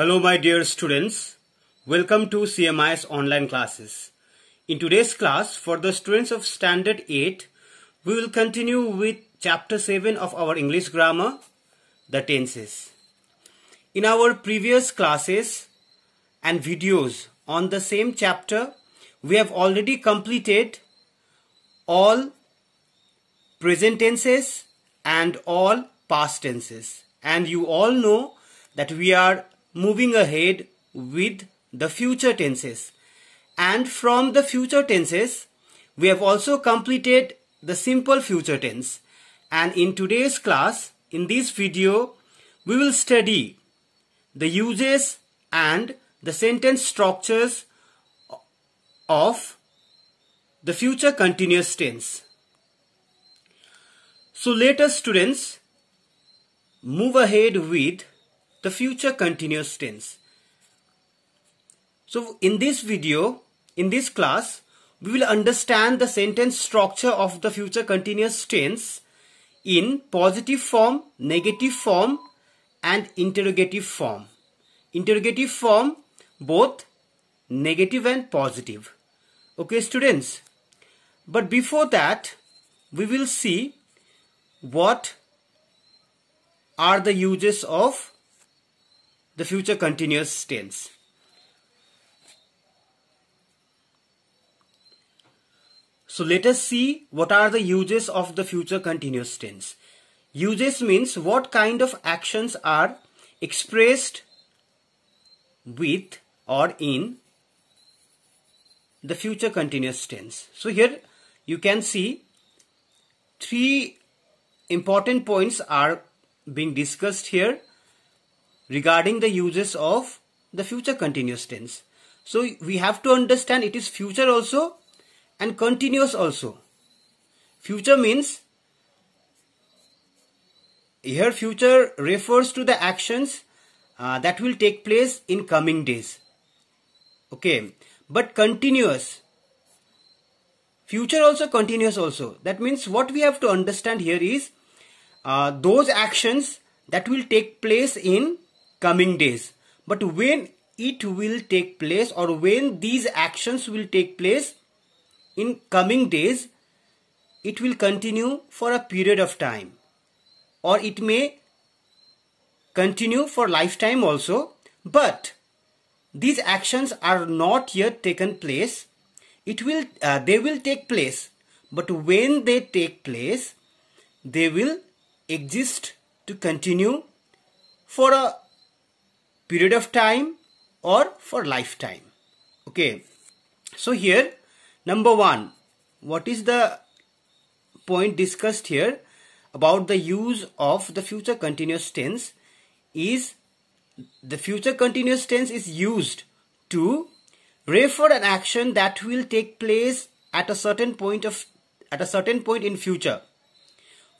Hello my dear students. Welcome to CMI's online classes. In today's class for the students of standard 8, we will continue with chapter 7 of our English grammar, the tenses. In our previous classes and videos on the same chapter, we have already completed all present tenses and all past tenses. And you all know that we are moving ahead with the future tenses. And from the future tenses, we have also completed the simple future tense. And in today's class, in this video, we will study the uses and the sentence structures of the future continuous tense. So let us students move ahead with the future continuous tense. So in this video, in this class, we will understand the sentence structure of the future continuous tense in positive form, negative form and interrogative form. Interrogative form both negative and positive. Okay students, but before that we will see what are the uses of the future continuous tense. So let us see what are the uses of the future continuous tense. Uses means what kind of actions are expressed with or in the future continuous tense. So here you can see three important points are being discussed here regarding the uses of the future continuous tense. So we have to understand it is future also and continuous also. Future means here future refers to the actions uh, that will take place in coming days. Okay, but continuous. Future also continuous also. That means what we have to understand here is uh, those actions that will take place in coming days. But when it will take place or when these actions will take place in coming days, it will continue for a period of time or it may continue for lifetime also. But these actions are not yet taken place. It will, uh, they will take place. But when they take place, they will exist to continue for a period of time or for lifetime. Okay. So here, number one, what is the point discussed here about the use of the future continuous tense is the future continuous tense is used to refer an action that will take place at a certain point of at a certain point in future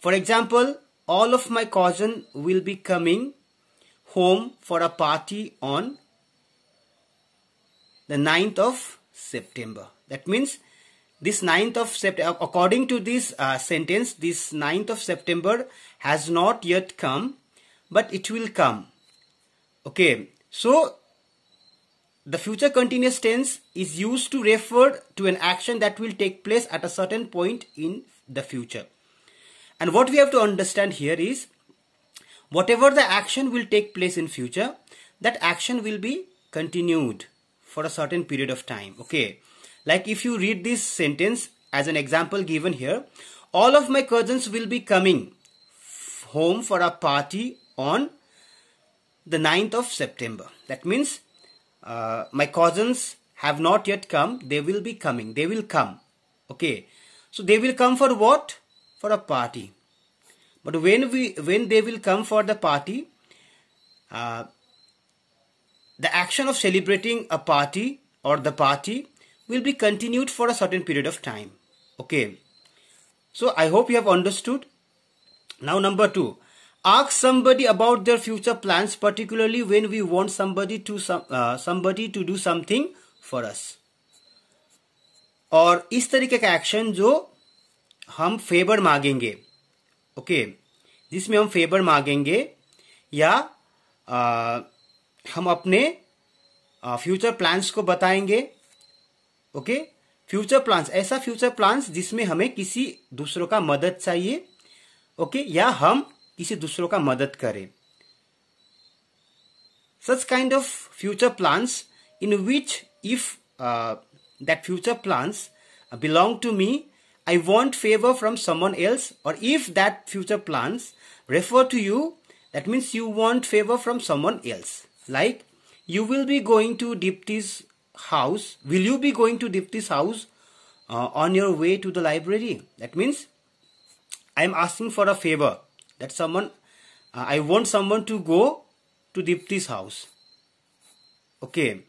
for example all of my cousin will be coming home for a party on the 9th of September. That means this 9th of September, uh, according to this uh, sentence, this 9th of September has not yet come, but it will come. Okay, so the future continuous tense is used to refer to an action that will take place at a certain point in the future. And what we have to understand here is whatever the action will take place in future, that action will be continued for a certain period of time. Okay. Like if you read this sentence as an example given here, all of my cousins will be coming home for a party on the 9th of September. That means uh, my cousins have not yet come. They will be coming. They will come. Okay. So they will come for what? For a party. But when we when they will come for the party, uh, the action of celebrating a party or the party will be continued for a certain period of time. Okay. So I hope you have understood. Now number two, ask somebody about their future plans, particularly when we want somebody to some uh, somebody to do something for us. और इस तरीके का action जो हम favour मांगेंगे okay जिसमें हम favour मांगेंगे या आ, हम अपने फ्यूचर प्लान्स को बताएंगे ओके फ्यूचर प्लान्स ऐसा फ्यूचर प्लान्स जिसमें हमें किसी दूसरों का मदद चाहिए ओके या हम किसी दूसरों का मदद करें such kind of future plans in which if that future plans belong to me I want favor from someone else or if that future plans refer to you, that means you want favor from someone else. Like you will be going to Dipti's house. Will you be going to Dipti's house uh, on your way to the library? That means I am asking for a favor that someone, uh, I want someone to go to Dipti's house. Okay,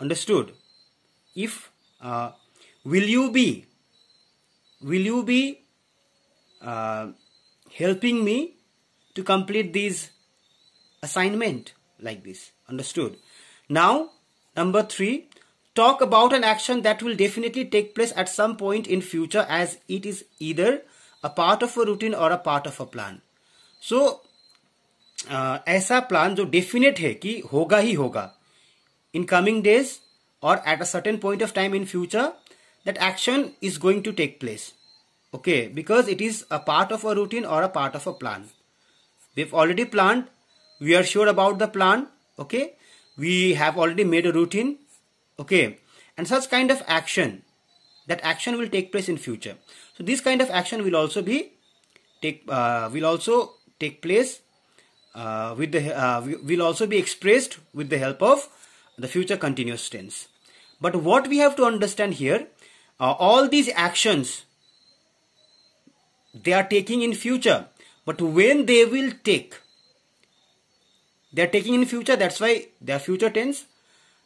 understood. If uh, will you be will you be uh, helping me to complete this assignment like this understood now number 3 talk about an action that will definitely take place at some point in future as it is either a part of a routine or a part of a plan so uh, ऐसा plan जो definite है कि होगा ही होगा coming days or at a certain point of time in future that action is going to take place okay because it is a part of a routine or a part of a plan we've already planned we are sure about the plan okay we have already made a routine okay and such kind of action that action will take place in future so this kind of action will also be take uh, will also take place uh, with the uh, will also be expressed with the help of the future continuous tense but what we have to understand here uh, all these actions they are taking in future but when they will take they are taking in future that's why their future tense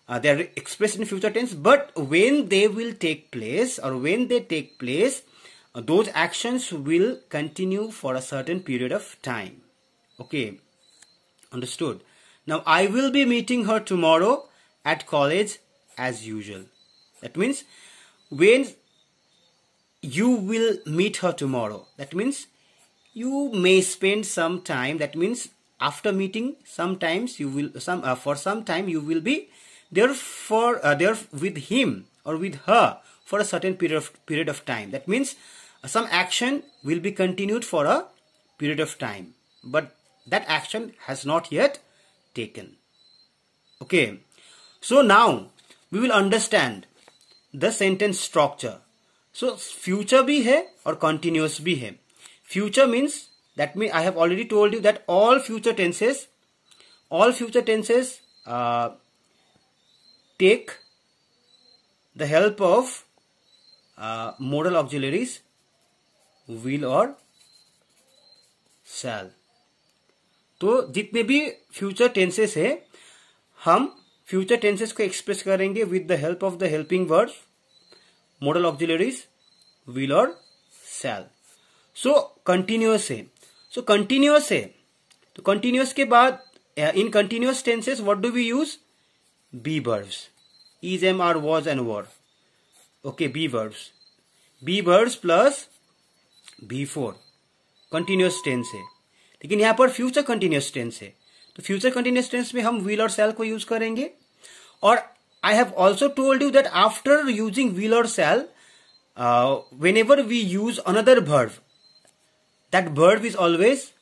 uh, they are expressed in future tense but when they will take place or when they take place uh, those actions will continue for a certain period of time okay understood now i will be meeting her tomorrow at college as usual that means when you will meet her tomorrow that means you may spend some time that means after meeting sometimes you will some uh, for some time you will be there for uh, there with him or with her for a certain period of period of time that means some action will be continued for a period of time but that action has not yet taken okay so now we will understand the sentence structure so future भी है और continuous भी है future means that mean I have already told you that all future tenses all future tenses take the help of modal auxiliaries will और shall तो जितने भी future tenses है हम फ्यूचर टेंसेस को एक्सप्रेस करेंगे with the help of the helping words modal auxiliaries will और shall so continuous है सो कंटिन्यूस है तो कंटिन्यूस के बाद in continuous tenses what do we use be words is am are was and were okay be verbs be words plus V four continuous tense है लेकिन यहां पर future continuous tense है तो फ्यूचर कंटिन्यूस टेंस में हम will और cell को यूज करेंगे or I have also told you that after using will or shall, uh, whenever we use another verb, that verb is always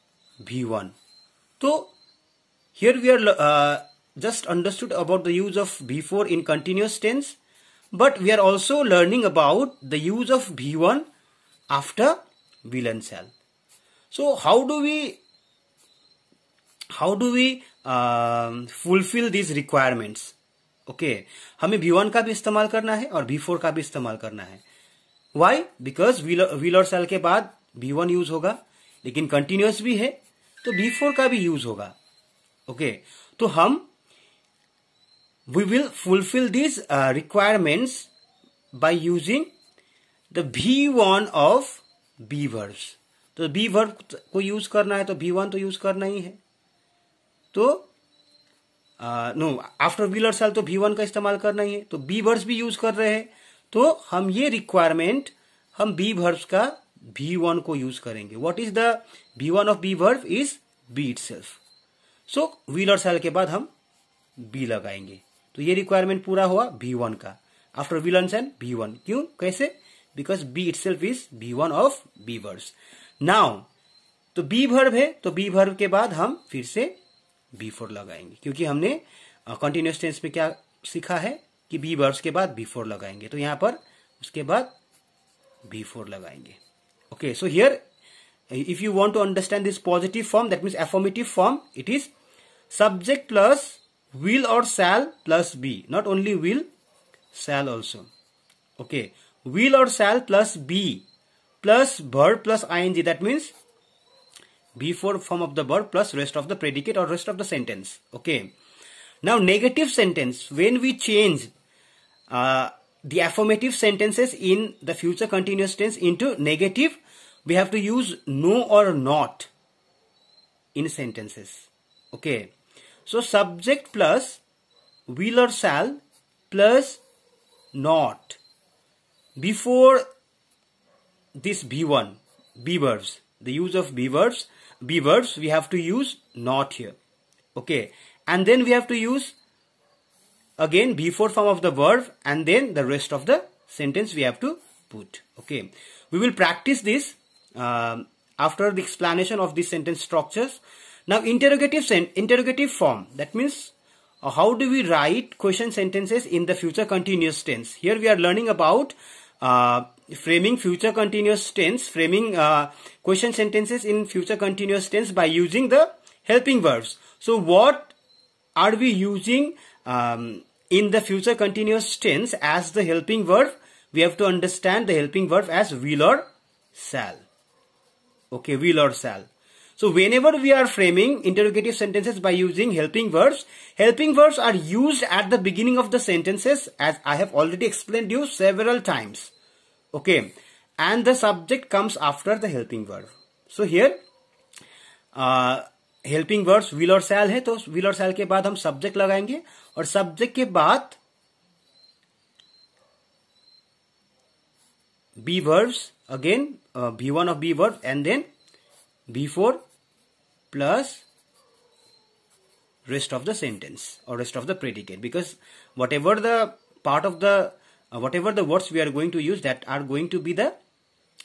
be one So here we are uh, just understood about the use of be 4 in continuous tense, but we are also learning about the use of be one after will and shall. So how do we how do we um, fulfill these requirements? Okay हमें V one का भी इस्तेमाल करना है और we four का भी इस्तेमाल करना है वाई बिकॉज व्हील और सेल के बाद वी वन यूज होगा लेकिन कंटिन्यूस भी है तो बी फोर का भी यूज होगा ओके okay. तो हम we will fulfill this requirements by using the V one of be verbs तो बी वर्ब को यूज करना है तो बी वन तो यूज करना ही है तो नो आफ्टर व्हीलर साल तो बी वन का इस्तेमाल करना ही है तो बी वर्ब्स भी यूज कर रहे हैं तो हम ये रिक्वायरमेंट हम बी वर्ब्स का बी वन को यूज करेंगे what is the V one of be verb is be itself so will or shall के बाद हम बी लगाएंगे तो ये रिक्वायरमेंट पूरा हुआ बी वन का after will and and V one क्यों कैसे because be itself is V one of be verbs now तो बी वर्ब है तो बी वर्ब के बाद हम फिर से बी फोर लगाएंगे क्योंकि हमने कंटिन्यूस टेंस में क्या सीखा है कि बी वर्ब्स के बाद बी फोर लगाएंगे तो यहां पर उसके बाद बी फोर लगाएंगे okay so here if you want to understand this positive form that means affirmative form it is subject plus will और shall plus be not only will shall also okay will और shall plus be plus verb plus I N G that means before form of the verb plus rest of the predicate or rest of the sentence. Okay. Now negative sentence, when we change uh, the affirmative sentences in the future continuous tense into negative, we have to use no or not in sentences. Okay. So subject plus will or shall plus not before this B1, B verbs, the use of B verbs be verbs, we have to use not here. Okay. And then we have to use again before form of the verb and then the rest of the sentence we have to put. Okay. We will practice this um, after the explanation of the sentence structures. Now interrogative sen interrogative form that means uh, how do we write question sentences in the future continuous tense. Here we are learning about uh, framing future continuous tense, framing uh, question sentences in future continuous tense by using the helping verbs. So what are we using um, in the future continuous tense as the helping verb? We have to understand the helping verb as will or shall. Okay, will or shall. So whenever we are framing interrogative sentences by using helping verbs, helping verbs are used at the beginning of the sentences as I have already explained you several times. okay and the subject comes after the helping verb so here helping words will और shall है तो will और cell के बाद हम subject लगाएंगे और subject के बाद be verbs again V one of be verb and then V four plus rest of the sentence or rest of the predicate because whatever the part of the uh, whatever the words we are going to use that are going to be the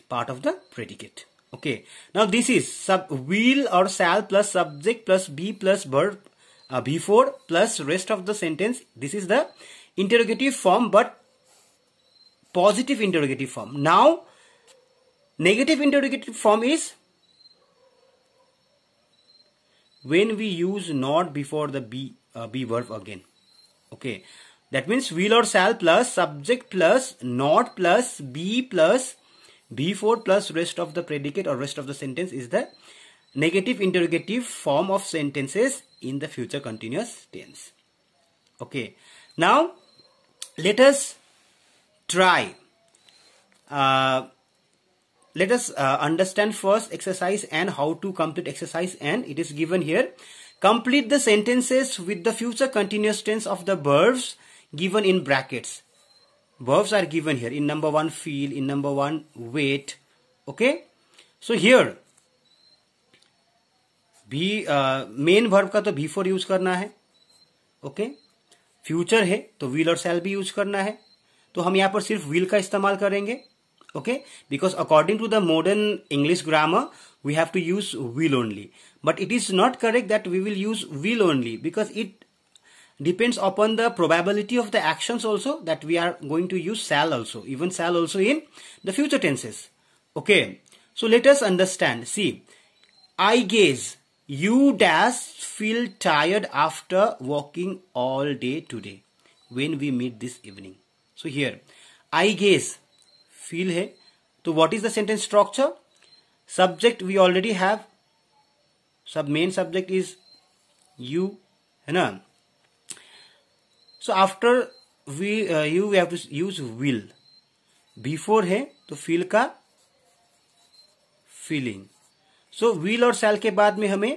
part of the predicate okay now this is sub will or shall plus subject plus be plus verb uh, before plus rest of the sentence this is the interrogative form but positive interrogative form now negative interrogative form is when we use not before the be uh, be verb again okay that means will or shall plus subject plus not plus be plus before plus rest of the predicate or rest of the sentence is the negative interrogative form of sentences in the future continuous tense. Okay. Now, let us try. Uh, let us uh, understand first exercise and how to complete exercise and it is given here. Complete the sentences with the future continuous tense of the verbs given in brackets verbs are given here in number one feel in number one wait okay so here भी main verb का तो भी four use करना है okay future है तो will और cell भी यूज करना है तो हम यहां पर सिर्फ विल का इस्तेमाल करेंगे okay because according to the modern English grammar we have to use will only but it is not correct that we will use will only because it depends upon the probability of the actions also that we are going to use shall also even shall also in the future tenses okay so let us understand see i guess you dash feel tired after walking all day today when we meet this evening so here i guess feel hai so what is the sentence structure subject we already have sub main subject is you है ना so after we you have to use will before है तो feel का feeling so will और shall के बाद में हमें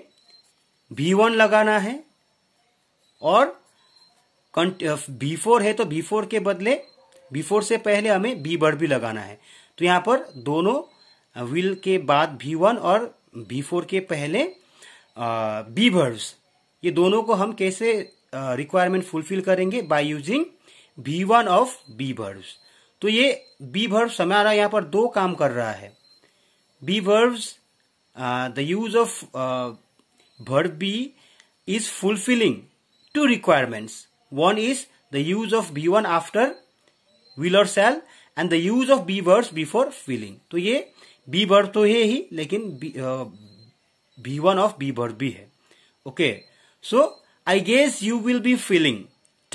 भी वन लगाना है और बिफोर uh, है तो बिफोर के बदले बिफोर से पहले हमें बी बर्ड भी लगाना है तो यहां पर दोनों विल uh, के बाद भी वन और बिफोर के पहले बी uh, बर्ड्स ये दोनों को हम कैसे रिक्वायरमेंट uh, फुलफिल करेंगे by using V one of be verbs तो ये बी रहा है यहां पर दो काम कर रहा है be verbs the use of verb be is fulfilling two requirements one is the use of V one after will और shall and the use of be verbs before feeling तो ये बी वर्ब तो है ही लेकिन V one of be verb भी है okay so I guess you will be feeling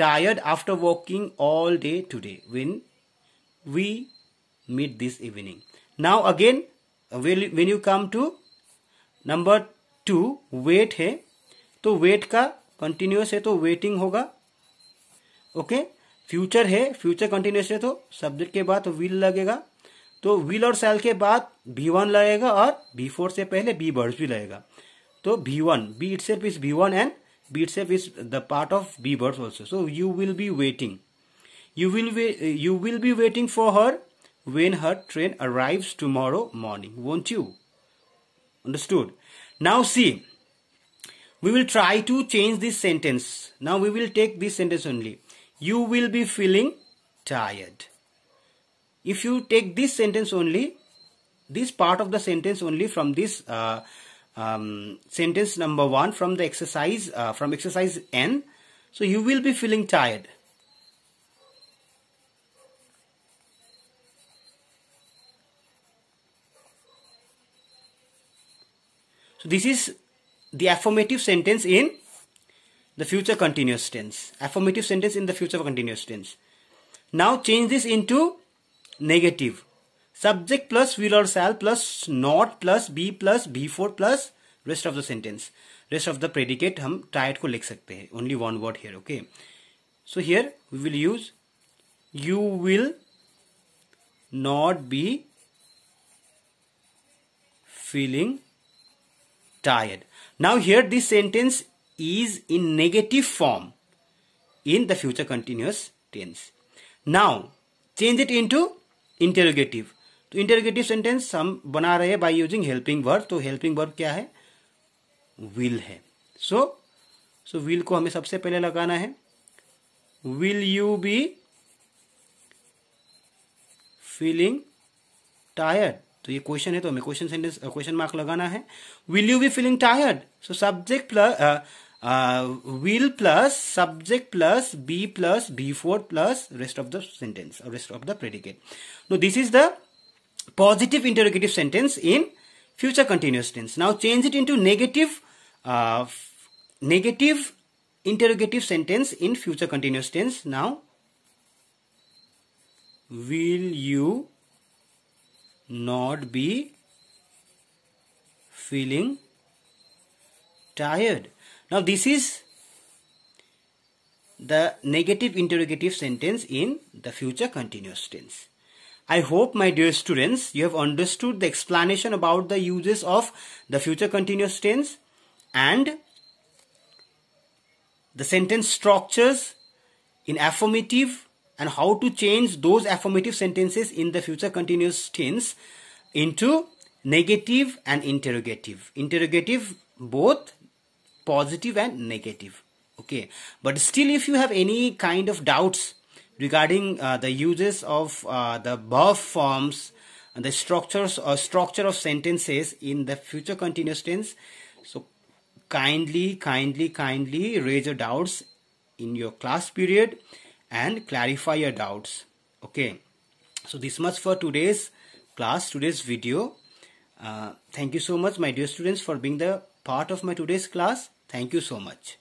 tired after walking all day today when we meet this evening now again when you come to number two wait है तो wait का continuous है तो waiting होगा okay future है future continuous है तो subject के बाद विल तो लगेगा तो विल और सेल के बाद भी वन लगेगा और बी फोर से पहले बी बर्ड्स भी लगेगा तो भी one be itself is V one and BitSafe is the part of Beavers also. So you will be waiting. You will you will be waiting for her when her train arrives tomorrow morning, won't you? Understood? Now see, we will try to change this sentence. Now we will take this sentence only. You will be feeling tired. If you take this sentence only, this part of the sentence only from this uh, um, sentence number one from the exercise uh, from exercise N. So you will be feeling tired. So this is the affirmative sentence in the future continuous tense. Affirmative sentence in the future continuous tense. Now change this into negative. subject plus will or shall plus not plus be plus be four plus rest of the sentence rest of the predicate हम टाइट को लिख सकते हैं only one word here okay so here we will use you will not be feeling tired now here this sentence is in negative form in the future continuous tense now change it into interrogative तो interrogative sentence हम बना रहे हैं by using helping verb तो helping verb क्या है will है सो so will को हमें सबसे पहले लगाना है will you be feeling tired तो ये क्वेश्चन है तो हमें क्वेश्चन सेंटेंस क्वेश्चन मार्क लगाना है will you be feeling tired so subject plus will plus subject plus be plus V four plus rest of the sentence rest of the predicate no this is the positive interrogative sentence in future continuous tense. Now change it into negative, uh, negative interrogative sentence in future continuous tense. Now, will you not be feeling tired? Now this is the negative interrogative sentence in the future continuous tense. I hope my dear students you have understood the explanation about the uses of the future continuous tense and the sentence structures in affirmative and how to change those affirmative sentences in the future continuous tense into negative and interrogative. Interrogative both positive and negative. Okay. But still if you have any kind of doubts regarding uh, the uses of uh, the verb forms and the structures or uh, structure of sentences in the future continuous tense so kindly kindly kindly raise your doubts in your class period and clarify your doubts okay so this much for today's class today's video uh, thank you so much my dear students for being the part of my today's class thank you so much